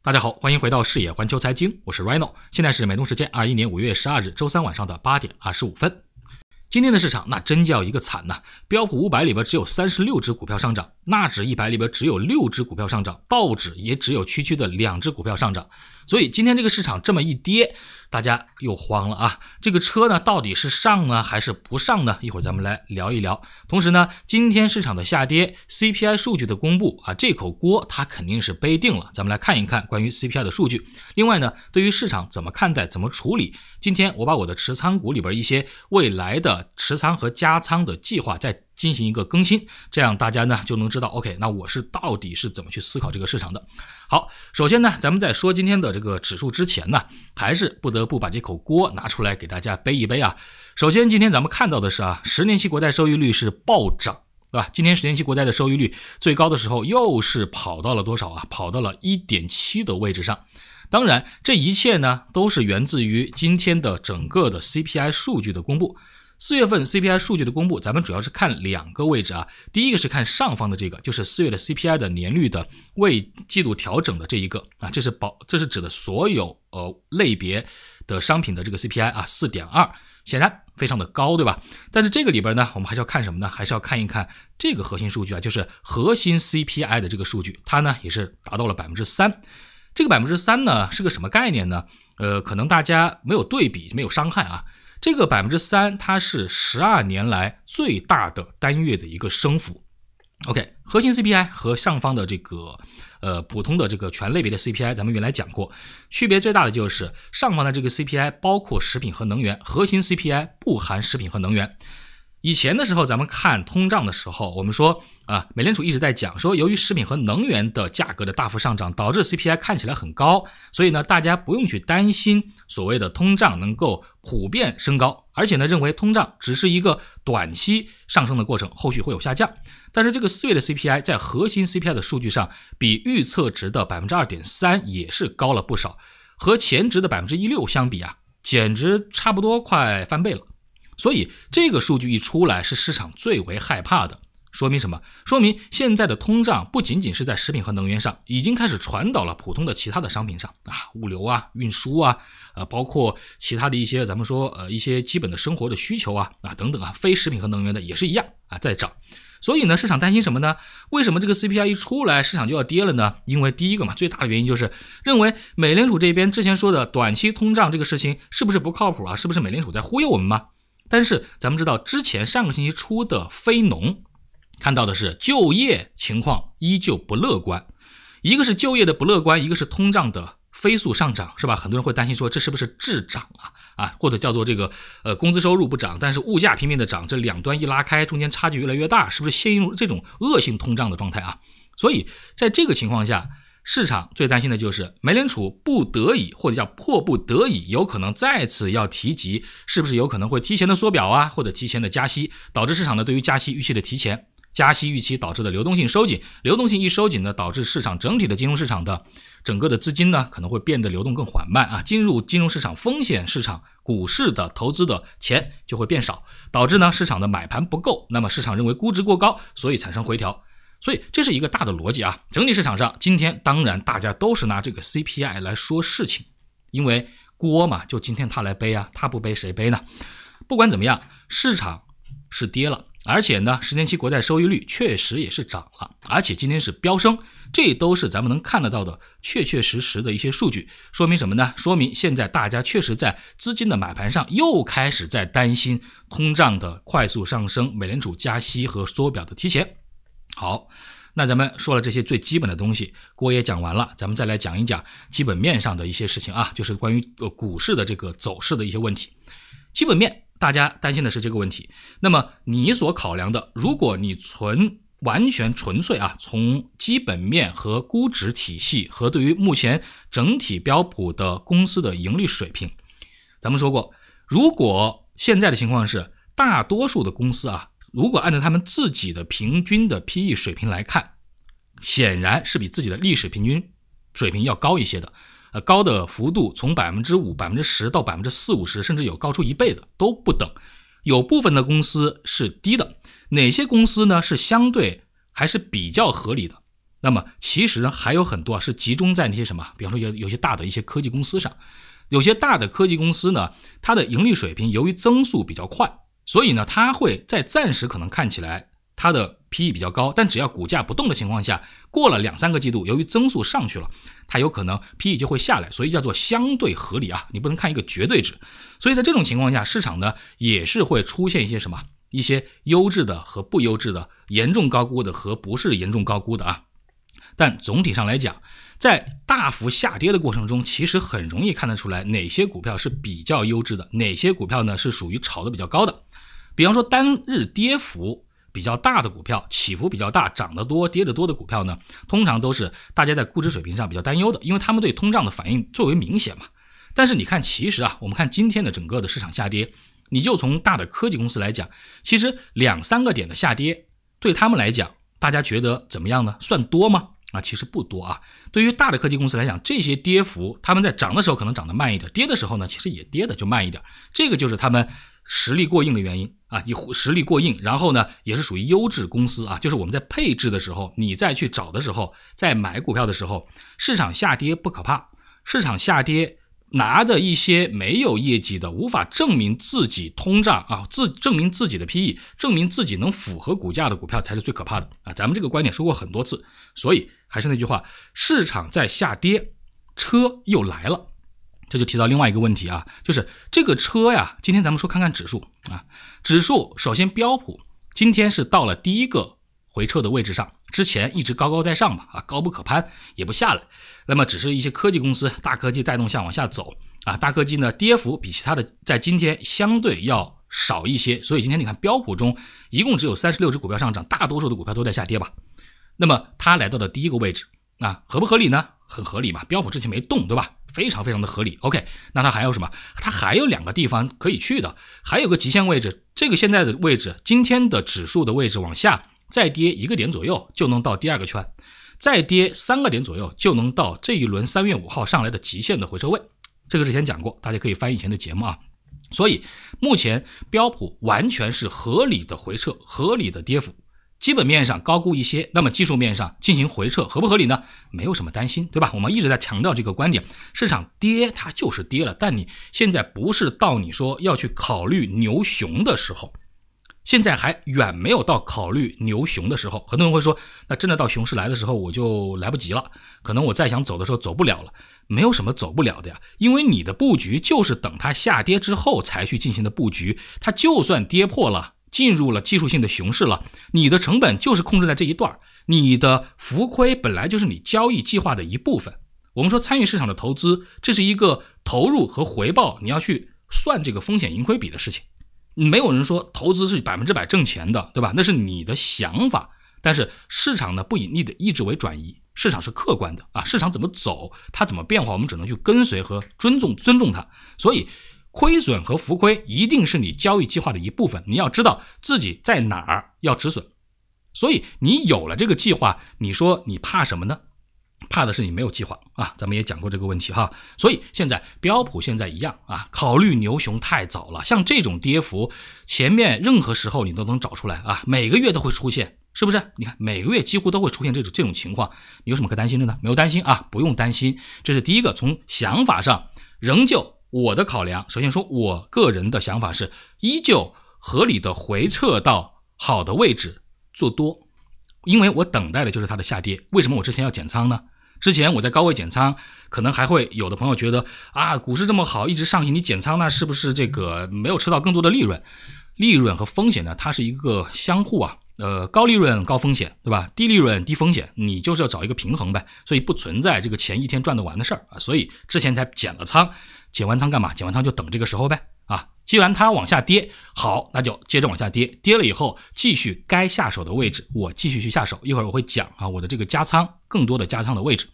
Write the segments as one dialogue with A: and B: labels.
A: 大家好，欢迎回到视野环球财经，我是 Reno，现在是美东时间二一年五月十二日周三晚上的八点二十五分。今天的市场那真叫一个惨呐！标普五百里边只有三十六只股票上涨，纳指一百里边只有六只股票上涨，道指也只有区区的两只股票上涨。所以今天这个市场这么一跌。大家又慌了啊！这个车呢，到底是上呢，还是不上呢？一会儿咱们来聊一聊。同时呢，今天市场的下跌，CPI 数据的公布啊，这口锅它肯定是背定了。咱们来看一看关于 CPI 的数据。另外呢，对于市场怎么看待、怎么处理，今天我把我的持仓股里边一些未来的持仓和加仓的计划在。进行一个更新，这样大家呢就能知道，OK，那我是到底是怎么去思考这个市场的。好，首先呢，咱们在说今天的这个指数之前呢，还是不得不把这口锅拿出来给大家背一背啊。首先，今天咱们看到的是啊，十年期国债收益率是暴涨，对吧？今天十年期国债的收益率最高的时候又是跑到了多少啊？跑到了一点七的位置上。当然，这一切呢都是源自于今天的整个的 CPI 数据的公布。四月份 CPI 数据的公布，咱们主要是看两个位置啊。第一个是看上方的这个，就是四月的 CPI 的年率的未季度调整的这一个啊，这是保，这是指的所有呃类别的商品的这个 CPI 啊，四点二，显然非常的高，对吧？但是这个里边呢，我们还是要看什么呢？还是要看一看这个核心数据啊，就是核心 CPI 的这个数据，它呢也是达到了百分之三。这个百分之三呢是个什么概念呢？呃，可能大家没有对比，没有伤害啊。这个百分之三，它是十二年来最大的单月的一个升幅。OK，核心 CPI 和上方的这个呃普通的这个全类别的 CPI，咱们原来讲过，区别最大的就是上方的这个 CPI 包括食品和能源，核心 CPI 不含食品和能源。以前的时候，咱们看通胀的时候，我们说啊，美联储一直在讲说，由于食品和能源的价格的大幅上涨，导致 CPI 看起来很高，所以呢，大家不用去担心所谓的通胀能够。普遍升高，而且呢，认为通胀只是一个短期上升的过程，后续会有下降。但是这个四月的 CPI 在核心 CPI 的数据上，比预测值的百分之二点三也是高了不少，和前值的百分之一六相比啊，简直差不多快翻倍了。所以这个数据一出来，是市场最为害怕的。说明什么？说明现在的通胀不仅仅是在食品和能源上，已经开始传导了普通的其他的商品上啊，物流啊、运输啊，啊，包括其他的一些咱们说呃一些基本的生活的需求啊啊等等啊，非食品和能源的也是一样啊在涨。所以呢，市场担心什么呢？为什么这个 CPI 一出来，市场就要跌了呢？因为第一个嘛，最大的原因就是认为美联储这边之前说的短期通胀这个事情是不是不靠谱啊？是不是美联储在忽悠我们吗？但是咱们知道之前上个星期出的非农。看到的是就业情况依旧不乐观，一个是就业的不乐观，一个是通胀的飞速上涨，是吧？很多人会担心说这是不是滞涨啊？啊，或者叫做这个呃工资收入不涨，但是物价拼命的涨，这两端一拉开，中间差距越来越大，是不是陷入这种恶性通胀的状态啊？所以在这个情况下，市场最担心的就是美联储不得已或者叫迫不得已，有可能再次要提及，是不是有可能会提前的缩表啊，或者提前的加息，导致市场呢对于加息预期的提前。加息预期导致的流动性收紧，流动性一收紧呢，导致市场整体的金融市场的整个的资金呢可能会变得流动更缓慢啊，进入金融市场风险市场，股市的投资的钱就会变少，导致呢市场的买盘不够，那么市场认为估值过高，所以产生回调，所以这是一个大的逻辑啊。整体市场上今天当然大家都是拿这个 CPI 来说事情，因为锅嘛就今天他来背啊，他不背谁背呢？不管怎么样，市场是跌了。而且呢，十年期国债收益率确实也是涨了，而且今天是飙升，这都是咱们能看得到的，确确实实的一些数据。说明什么呢？说明现在大家确实在资金的买盘上又开始在担心通胀的快速上升、美联储加息和缩表的提前。好，那咱们说了这些最基本的东西，锅也讲完了，咱们再来讲一讲基本面上的一些事情啊，就是关于呃股市的这个走势的一些问题，基本面。大家担心的是这个问题。那么你所考量的，如果你纯完全纯粹啊，从基本面和估值体系和对于目前整体标普的公司的盈利水平，咱们说过，如果现在的情况是大多数的公司啊，如果按照他们自己的平均的 PE 水平来看，显然是比自己的历史平均水平要高一些的。呃，高的幅度从百分之五、百分之十到百分之四五十，甚至有高出一倍的都不等。有部分的公司是低的，哪些公司呢？是相对还是比较合理的？那么其实还有很多啊，是集中在那些什么？比方说有有些大的一些科技公司上，有些大的科技公司呢，它的盈利水平由于增速比较快，所以呢，它会在暂时可能看起来。它的 P/E 比较高，但只要股价不动的情况下，过了两三个季度，由于增速上去了，它有可能 P/E 就会下来，所以叫做相对合理啊。你不能看一个绝对值，所以在这种情况下，市场呢也是会出现一些什么一些优质的和不优质的，严重高估的和不是严重高估的啊。但总体上来讲，在大幅下跌的过程中，其实很容易看得出来哪些股票是比较优质的，哪些股票呢是属于炒的比较高的，比方说单日跌幅。比较大的股票，起伏比较大，涨得多、跌得多的股票呢，通常都是大家在估值水平上比较担忧的，因为他们对通胀的反应最为明显嘛。但是你看，其实啊，我们看今天的整个的市场下跌，你就从大的科技公司来讲，其实两三个点的下跌，对他们来讲，大家觉得怎么样呢？算多吗？啊，其实不多啊。对于大的科技公司来讲，这些跌幅，他们在涨的时候可能涨得慢一点，跌的时候呢，其实也跌的就慢一点，这个就是他们。实力过硬的原因啊，你实力过硬，然后呢，也是属于优质公司啊。就是我们在配置的时候，你再去找的时候，在买股票的时候，市场下跌不可怕，市场下跌拿着一些没有业绩的，无法证明自己通胀啊，自证明自己的 PE，证明自己能符合股价的股票才是最可怕的啊。咱们这个观点说过很多次，所以还是那句话，市场在下跌，车又来了。这就提到另外一个问题啊，就是这个车呀。今天咱们说看看指数啊，指数首先标普今天是到了第一个回撤的位置上，之前一直高高在上嘛，啊高不可攀也不下来，那么只是一些科技公司大科技带动下往下走啊，大科技呢跌幅比其他的在今天相对要少一些，所以今天你看标普中一共只有三十六只股票上涨，大多数的股票都在下跌吧，那么它来到了第一个位置。啊，合不合理呢？很合理嘛，标普之前没动，对吧？非常非常的合理。OK，那它还有什么？它还有两个地方可以去的，还有个极限位置。这个现在的位置，今天的指数的位置往下再跌一个点左右，就能到第二个圈；再跌三个点左右，就能到这一轮三月五号上来的极限的回撤位。这个之前讲过，大家可以翻以前的节目啊。所以目前标普完全是合理的回撤，合理的跌幅。基本面上高估一些，那么技术面上进行回撤合不合理呢？没有什么担心，对吧？我们一直在强调这个观点：市场跌它就是跌了，但你现在不是到你说要去考虑牛熊的时候，现在还远没有到考虑牛熊的时候。很多人会说，那真的到熊市来的时候我就来不及了，可能我再想走的时候走不了了。没有什么走不了的呀，因为你的布局就是等它下跌之后才去进行的布局，它就算跌破了。进入了技术性的熊市了，你的成本就是控制在这一段儿，你的浮亏本来就是你交易计划的一部分。我们说参与市场的投资，这是一个投入和回报，你要去算这个风险盈亏比的事情。没有人说投资是百分之百挣钱的，对吧？那是你的想法，但是市场呢不以你的意志为转移，市场是客观的啊，市场怎么走，它怎么变化，我们只能去跟随和尊重，尊重它。所以。亏损和浮亏一定是你交易计划的一部分，你要知道自己在哪儿要止损，所以你有了这个计划，你说你怕什么呢？怕的是你没有计划啊，咱们也讲过这个问题哈。所以现在标普现在一样啊，考虑牛熊太早了。像这种跌幅，前面任何时候你都能找出来啊，每个月都会出现，是不是？你看每个月几乎都会出现这种这种情况，你有什么可担心的呢？没有担心啊，不用担心。这是第一个，从想法上仍旧。我的考量，首先说，我个人的想法是依旧合理的回撤到好的位置做多，因为我等待的就是它的下跌。为什么我之前要减仓呢？之前我在高位减仓，可能还会有的朋友觉得啊，股市这么好，一直上行，你减仓那是不是这个没有吃到更多的利润？利润和风险呢，它是一个相互啊。呃，高利润高风险，对吧？低利润低风险，你就是要找一个平衡呗。所以不存在这个钱一天赚得完的事儿啊。所以之前才减了仓，减完仓干嘛？减完仓就等这个时候呗。啊，既然它往下跌，好，那就接着往下跌。跌了以后，继续该下手的位置，我继续去下手。一会儿我会讲啊，我的这个加仓，更多的加仓的位置。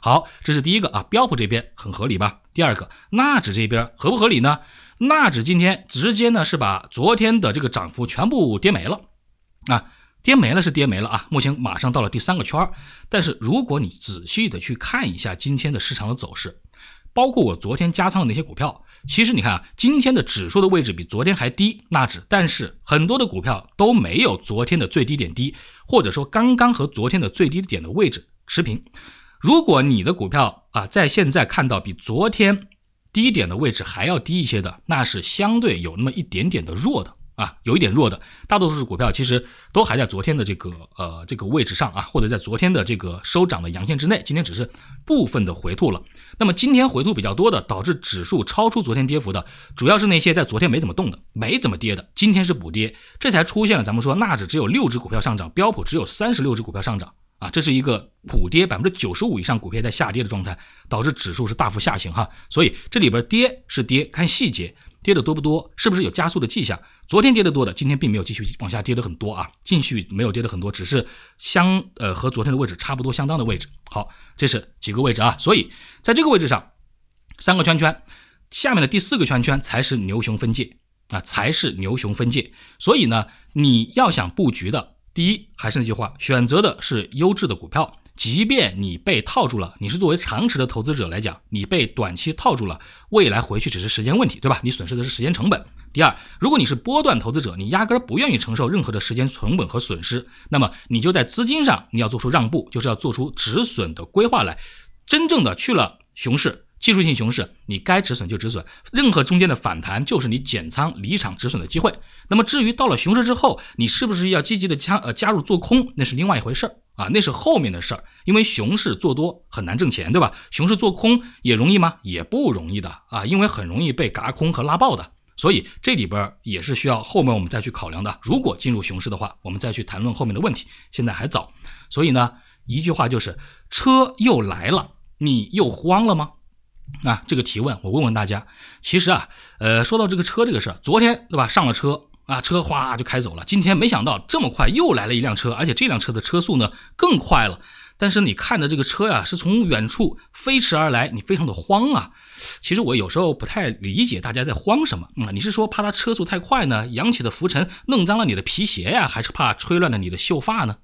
A: 好，这是第一个啊，标普这边很合理吧？第二个，纳指这边合不合理呢？纳指今天直接呢是把昨天的这个涨幅全部跌没了。啊，跌没了是跌没了啊！目前马上到了第三个圈儿，但是如果你仔细的去看一下今天的市场的走势，包括我昨天加仓的那些股票，其实你看啊，今天的指数的位置比昨天还低，那指，但是很多的股票都没有昨天的最低点低，或者说刚刚和昨天的最低点的位置持平。如果你的股票啊，在现在看到比昨天低点的位置还要低一些的，那是相对有那么一点点的弱的。啊，有一点弱的，大多数是股票，其实都还在昨天的这个呃这个位置上啊，或者在昨天的这个收涨的阳线之内。今天只是部分的回吐了。那么今天回吐比较多的，导致指数超出昨天跌幅的，主要是那些在昨天没怎么动的、没怎么跌的，今天是补跌，这才出现了咱们说纳指只有六只股票上涨，标普只有三十六只股票上涨啊，这是一个普跌，百分之九十五以上股票在下跌的状态，导致指数是大幅下行哈。所以这里边跌是跌，看细节，跌的多不多，是不是有加速的迹象。昨天跌得多的，今天并没有继续往下跌的很多啊，继续没有跌的很多，只是相呃和昨天的位置差不多相当的位置。好，这是几个位置啊，所以在这个位置上，三个圈圈，下面的第四个圈圈才是牛熊分界啊，才是牛熊分界。所以呢，你要想布局的。第一，还是那句话，选择的是优质的股票，即便你被套住了，你是作为长持的投资者来讲，你被短期套住了，未来回去只是时间问题，对吧？你损失的是时间成本。第二，如果你是波段投资者，你压根不愿意承受任何的时间成本和损失，那么你就在资金上你要做出让步，就是要做出止损的规划来，真正的去了熊市。技术性熊市，你该止损就止损，任何中间的反弹就是你减仓离场止损的机会。那么至于到了熊市之后，你是不是要积极的加呃加入做空，那是另外一回事儿啊，那是后面的事儿。因为熊市做多很难挣钱，对吧？熊市做空也容易吗？也不容易的啊，因为很容易被嘎空和拉爆的。所以这里边也是需要后面我们再去考量的。如果进入熊市的话，我们再去谈论后面的问题，现在还早。所以呢，一句话就是车又来了，你又慌了吗？啊，这个提问我问问大家，其实啊，呃，说到这个车这个事儿，昨天对吧，上了车啊，车哗就开走了。今天没想到这么快又来了一辆车，而且这辆车的车速呢更快了。但是你看着这个车呀，是从远处飞驰而来，你非常的慌啊。其实我有时候不太理解大家在慌什么啊？你是说怕它车速太快呢，扬起的浮尘弄脏了你的皮鞋呀，还是怕吹乱了你的秀发呢？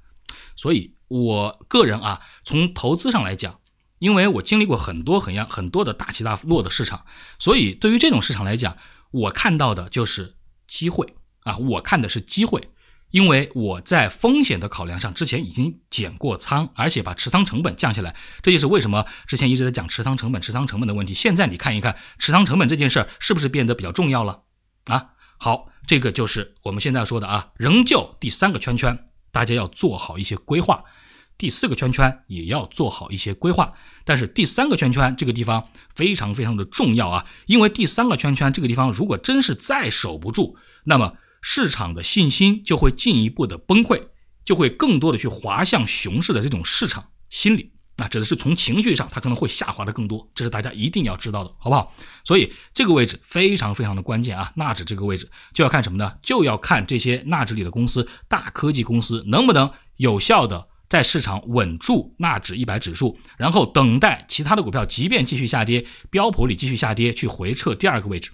A: 所以，我个人啊，从投资上来讲。因为我经历过很多很样很多的大起大落的市场，所以对于这种市场来讲，我看到的就是机会啊，我看的是机会，因为我在风险的考量上之前已经减过仓，而且把持仓成本降下来，这就是为什么之前一直在讲持仓成本、持仓成本的问题。现在你看一看持仓成本这件事儿是不是变得比较重要了啊？好，这个就是我们现在说的啊，仍旧第三个圈圈，大家要做好一些规划。第四个圈圈也要做好一些规划，但是第三个圈圈这个地方非常非常的重要啊，因为第三个圈圈这个地方如果真是再守不住，那么市场的信心就会进一步的崩溃，就会更多的去滑向熊市的这种市场心理，那指的是从情绪上它可能会下滑的更多，这是大家一定要知道的，好不好？所以这个位置非常非常的关键啊，纳指这个位置就要看什么呢？就要看这些纳指里的公司，大科技公司能不能有效的。在市场稳住纳指一百指数，然后等待其他的股票，即便继续下跌，标普里继续下跌，去回撤第二个位置，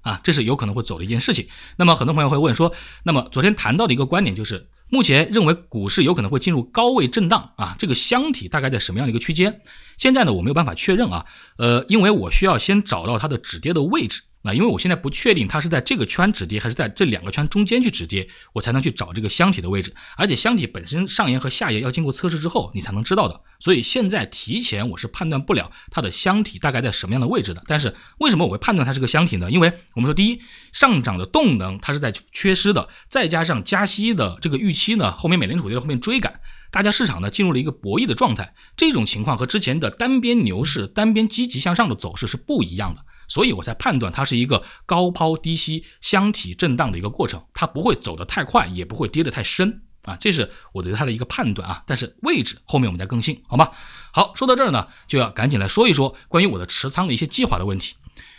A: 啊，这是有可能会走的一件事情。那么很多朋友会问说，那么昨天谈到的一个观点就是，目前认为股市有可能会进入高位震荡啊，这个箱体大概在什么样的一个区间？现在呢，我没有办法确认啊，呃，因为我需要先找到它的止跌的位置。那因为我现在不确定它是在这个圈止跌，还是在这两个圈中间去止跌，我才能去找这个箱体的位置。而且箱体本身上沿和下沿要经过测试之后，你才能知道的。所以现在提前我是判断不了它的箱体大概在什么样的位置的。但是为什么我会判断它是个箱体呢？因为我们说，第一上涨的动能它是在缺失的，再加上加息的这个预期呢，后面美联储在后面追赶，大家市场呢进入了一个博弈的状态。这种情况和之前的单边牛市、单边积极向上的走势是不一样的。所以，我才判断它是一个高抛低吸、箱体震荡的一个过程，它不会走得太快，也不会跌得太深啊，这是我对它的一个判断啊。但是位置后面我们再更新，好吗？好，说到这儿呢，就要赶紧来说一说关于我的持仓的一些计划的问题。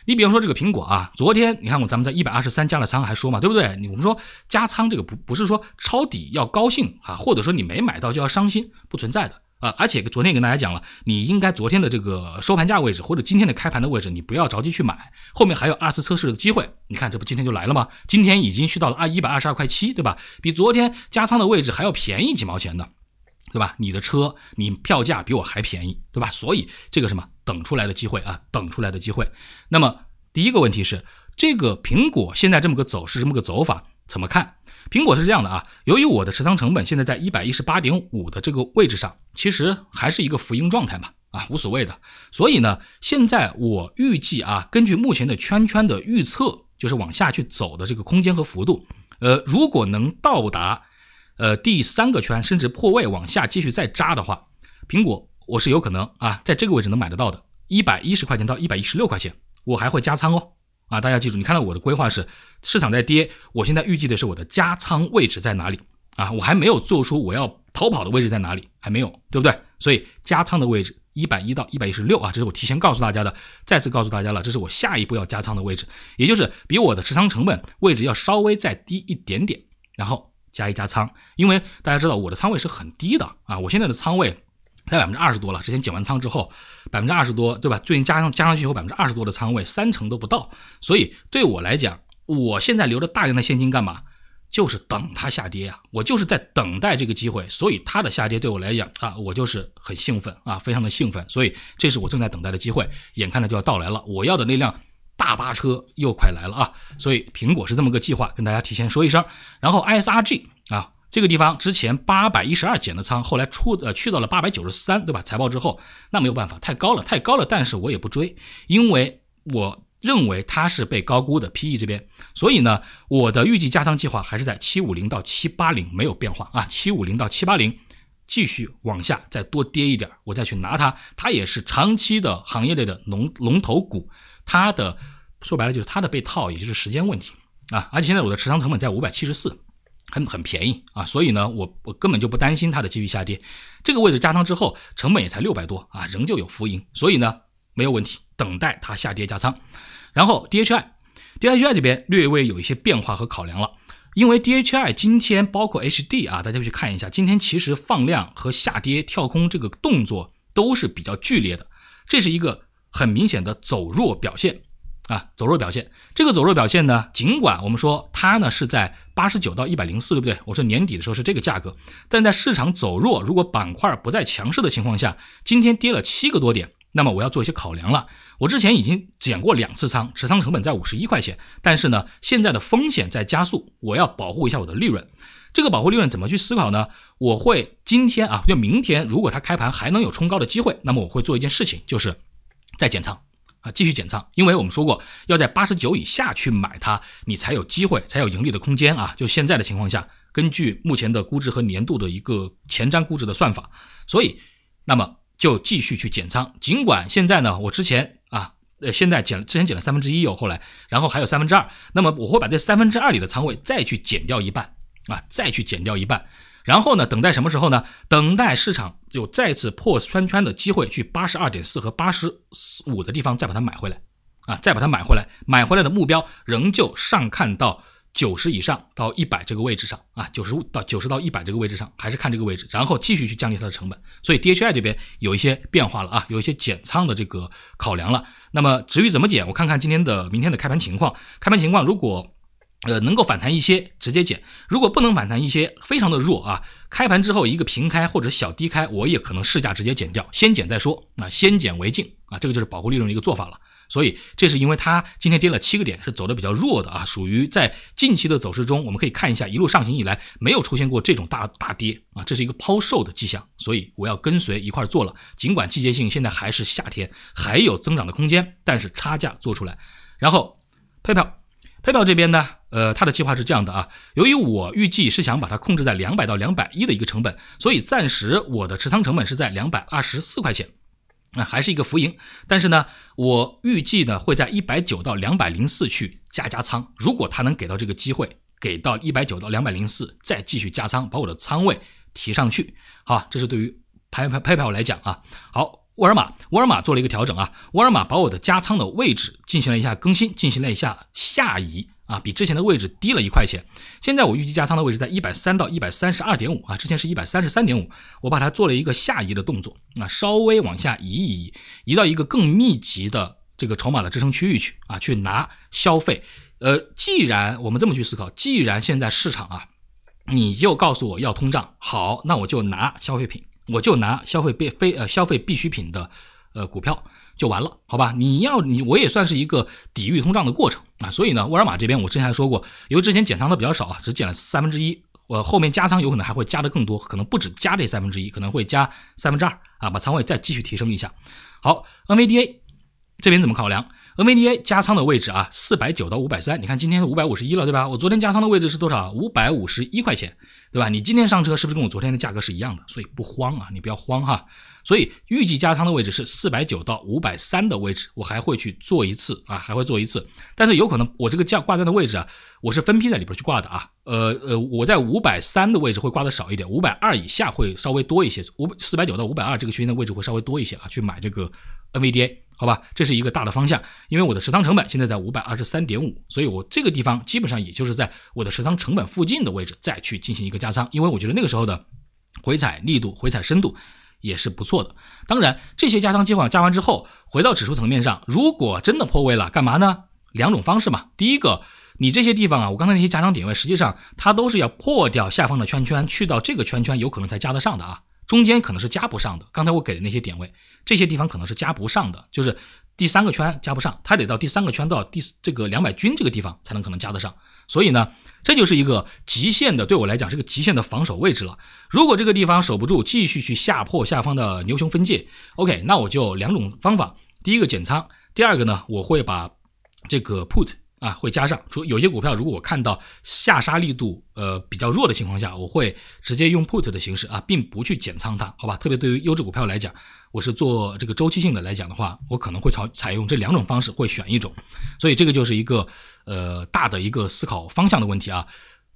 A: 你比方说这个苹果啊，昨天你看我咱们在一百二十三加了仓，还说嘛，对不对？你我们说加仓这个不不是说抄底要高兴啊，或者说你没买到就要伤心，不存在的。啊！而且昨天也跟大家讲了，你应该昨天的这个收盘价位置，或者今天的开盘的位置，你不要着急去买，后面还有二次测试的机会。你看，这不今天就来了吗？今天已经去到了二一百二十二块七，对吧？比昨天加仓的位置还要便宜几毛钱的，对吧？你的车，你票价比我还便宜，对吧？所以这个什么等出来的机会啊，等出来的机会。那么第一个问题是，这个苹果现在这么个走势，这么个走法，怎么看？苹果是这样的啊，由于我的持仓成本现在在一百一十八点五的这个位置上，其实还是一个浮盈状态嘛，啊，无所谓的。所以呢，现在我预计啊，根据目前的圈圈的预测，就是往下去走的这个空间和幅度，呃，如果能到达呃第三个圈，甚至破位往下继续再扎的话，苹果我是有可能啊，在这个位置能买得到的，一百一十块钱到一百一十六块钱，我还会加仓哦。啊，大家记住，你看到我的规划是市场在跌，我现在预计的是我的加仓位置在哪里？啊，我还没有做出我要逃跑的位置在哪里，还没有，对不对？所以加仓的位置一百一到一百一十六啊，这是我提前告诉大家的，再次告诉大家了，这是我下一步要加仓的位置，也就是比我的持仓成本位置要稍微再低一点点，然后加一加仓，因为大家知道我的仓位是很低的啊，我现在的仓位在百分之二十多了，之前减完仓之后。百分之二十多，对吧？最近加上加上去以后，百分之二十多的仓位，三成都不到。所以对我来讲，我现在留着大量的现金干嘛？就是等它下跌呀，我就是在等待这个机会。所以它的下跌对我来讲啊，我就是很兴奋啊，非常的兴奋。所以这是我正在等待的机会，眼看着就要到来了，我要的那辆大巴车又快来了啊。所以苹果是这么个计划，跟大家提前说一声。然后 ISRG 啊。这个地方之前八百一十二减的仓，后来出呃去到了八百九十三，对吧？财报之后那没有办法，太高了，太高了。但是我也不追，因为我认为它是被高估的 PE 这边。所以呢，我的预计加仓计划还是在七五零到七八零，没有变化啊。七五零到七八零继续往下再多跌一点，我再去拿它。它也是长期的行业类的龙龙头股，它的说白了就是它的被套，也就是时间问题啊。而且现在我的持仓成本在五百七十四。很很便宜啊，所以呢，我我根本就不担心它的继续下跌。这个位置加仓之后，成本也才六百多啊，仍旧有浮盈，所以呢没有问题。等待它下跌加仓，然后 DHI，DHI 这边略微有一些变化和考量了，因为 DHI 今天包括 HD 啊，大家去看一下，今天其实放量和下跌跳空这个动作都是比较剧烈的，这是一个很明显的走弱表现。啊，走弱表现。这个走弱表现呢，尽管我们说它呢是在八十九到一百零四，对不对？我说年底的时候是这个价格，但在市场走弱，如果板块不再强势的情况下，今天跌了七个多点，那么我要做一些考量了。我之前已经减过两次仓，持仓成本在五十一块钱，但是呢，现在的风险在加速，我要保护一下我的利润。这个保护利润怎么去思考呢？我会今天啊，就明天，如果它开盘还能有冲高的机会，那么我会做一件事情，就是再减仓。啊，继续减仓，因为我们说过要在八十九以下去买它，你才有机会，才有盈利的空间啊！就现在的情况下，根据目前的估值和年度的一个前瞻估值的算法，所以，那么就继续去减仓。尽管现在呢，我之前啊，呃，现在减，之前减了三分之一哦，后来，然后还有三分之二，那么我会把这三分之二里的仓位再去减掉一半啊，再去减掉一半。然后呢？等待什么时候呢？等待市场有再次破穿穿的机会，去八十二点四和八十五的地方再把它买回来，啊，再把它买回来，买回来的目标仍旧上看到九十以上到一百这个位置上，啊，九十五到九十到一百这个位置上，还是看这个位置，然后继续去降低它的成本。所以 D H I 这边有一些变化了啊，有一些减仓的这个考量了。那么至于怎么减，我看看今天的、明天的开盘情况。开盘情况如果。呃，能够反弹一些，直接减；如果不能反弹一些，非常的弱啊，开盘之后一个平开或者小低开，我也可能市价直接减掉，先减再说啊，先减为敬啊，这个就是保护利润的一个做法了。所以这是因为它今天跌了七个点，是走的比较弱的啊，属于在近期的走势中，我们可以看一下一路上行以来没有出现过这种大大跌啊，这是一个抛售的迹象，所以我要跟随一块做了。尽管季节性现在还是夏天，还有增长的空间，但是差价做出来，然后配票，配票这边呢。呃，他的计划是这样的啊。由于我预计是想把它控制在两百到两百一的一个成本，所以暂时我的持仓成本是在两百二十四块钱，那还是一个浮盈。但是呢，我预计呢会在一百九到两百零四去加加仓。如果他能给到这个机会，给到一百九到两百零四，再继续加仓，把我的仓位提上去。好，这是对于拍拍拍拍我来讲啊。好，沃尔玛，沃尔玛做了一个调整啊，沃尔玛把我的加仓的位置进行了一下更新，进行了一下下移。啊，比之前的位置低了一块钱。现在我预计加仓的位置在一百三到一百三十二点五啊，之前是一百三十三点五，我把它做了一个下移的动作啊，稍微往下移一移，移到一个更密集的这个筹码的支撑区域去啊，去拿消费。呃，既然我们这么去思考，既然现在市场啊，你就告诉我要通胀，好，那我就拿消费品，我就拿消费必非呃消费必需品的呃股票就完了，好吧？你要你我也算是一个抵御通胀的过程。啊，所以呢，沃尔玛这边我之前还说过，因为之前减仓的比较少啊，只减了三分之一，我后面加仓有可能还会加的更多，可能不止加这三分之一，可能会加三分之二，啊，把仓位再继续提升一下。好，NVDA 这边怎么考量？NVDA 加仓的位置啊，四百九到五百三。你看今天五百五十一了，对吧？我昨天加仓的位置是多少？五百五十一块钱，对吧？你今天上车是不是跟我昨天的价格是一样的？所以不慌啊，你不要慌哈。所以预计加仓的位置是四百九到五百三的位置，我还会去做一次啊，还会做一次。但是有可能我这个价挂单的位置啊，我是分批在里边去挂的啊。呃呃，我在五百三的位置会挂的少一点，五百二以下会稍微多一些，五百四百九到五百二这个区间的位置会稍微多一些啊，去买这个 NVDA。好吧，这是一个大的方向，因为我的持仓成本现在在五百二十三点五，所以我这个地方基本上也就是在我的持仓成本附近的位置再去进行一个加仓，因为我觉得那个时候的回踩力度、回踩深度也是不错的。当然，这些加仓计划加完之后，回到指数层面上，如果真的破位了，干嘛呢？两种方式嘛。第一个，你这些地方啊，我刚才那些加仓点位，实际上它都是要破掉下方的圈圈，去到这个圈圈有可能才加得上的啊，中间可能是加不上的。刚才我给的那些点位。这些地方可能是加不上的，就是第三个圈加不上，它得到第三个圈到第这个两百均这个地方才能可能加得上，所以呢，这就是一个极限的，对我来讲是个极限的防守位置了。如果这个地方守不住，继续去下破下方的牛熊分界，OK，那我就两种方法，第一个减仓，第二个呢，我会把这个 put。啊，会加上，除有些股票，如果我看到下杀力度，呃，比较弱的情况下，我会直接用 put 的形式啊，并不去减仓它，好吧？特别对于优质股票来讲，我是做这个周期性的来讲的话，我可能会采采用这两种方式，会选一种，所以这个就是一个呃大的一个思考方向的问题啊。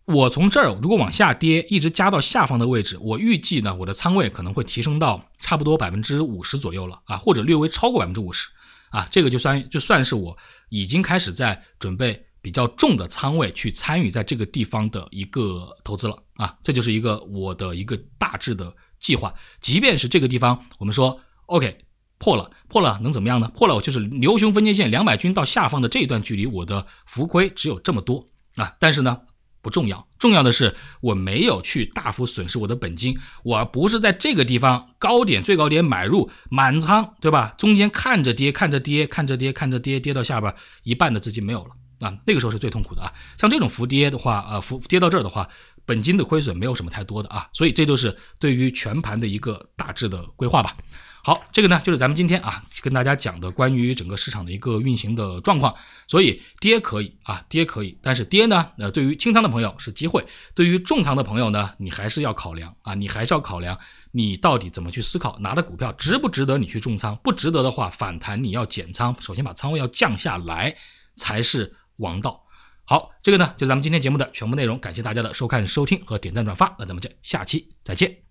A: 我从这儿如果往下跌，一直加到下方的位置，我预计呢，我的仓位可能会提升到差不多百分之五十左右了啊，或者略微超过百分之五十。啊，这个就算就算是我已经开始在准备比较重的仓位去参与在这个地方的一个投资了啊，这就是一个我的一个大致的计划。即便是这个地方，我们说 OK 破了，破了能怎么样呢？破了我就是牛熊分界线两百均到下方的这一段距离，我的浮亏只有这么多啊。但是呢。不重要，重要的是我没有去大幅损失我的本金，我不是在这个地方高点最高点买入满仓，对吧？中间看着跌，看着跌，看着跌，看着跌，跌到下边一半的资金没有了啊，那个时候是最痛苦的啊。像这种伏跌的话，呃，伏跌到这儿的话，本金的亏损没有什么太多的啊，所以这就是对于全盘的一个大致的规划吧。好，这个呢就是咱们今天啊跟大家讲的关于整个市场的一个运行的状况。所以跌可以啊，跌可以，但是跌呢，呃，对于轻仓的朋友是机会，对于重仓的朋友呢，你还是要考量啊，你还是要考量你到底怎么去思考，拿的股票值不值得你去重仓？不值得的话，反弹你要减仓，首先把仓位要降下来才是王道。好，这个呢就是咱们今天节目的全部内容，感谢大家的收看、收听和点赞、转发。那咱们就下期再见。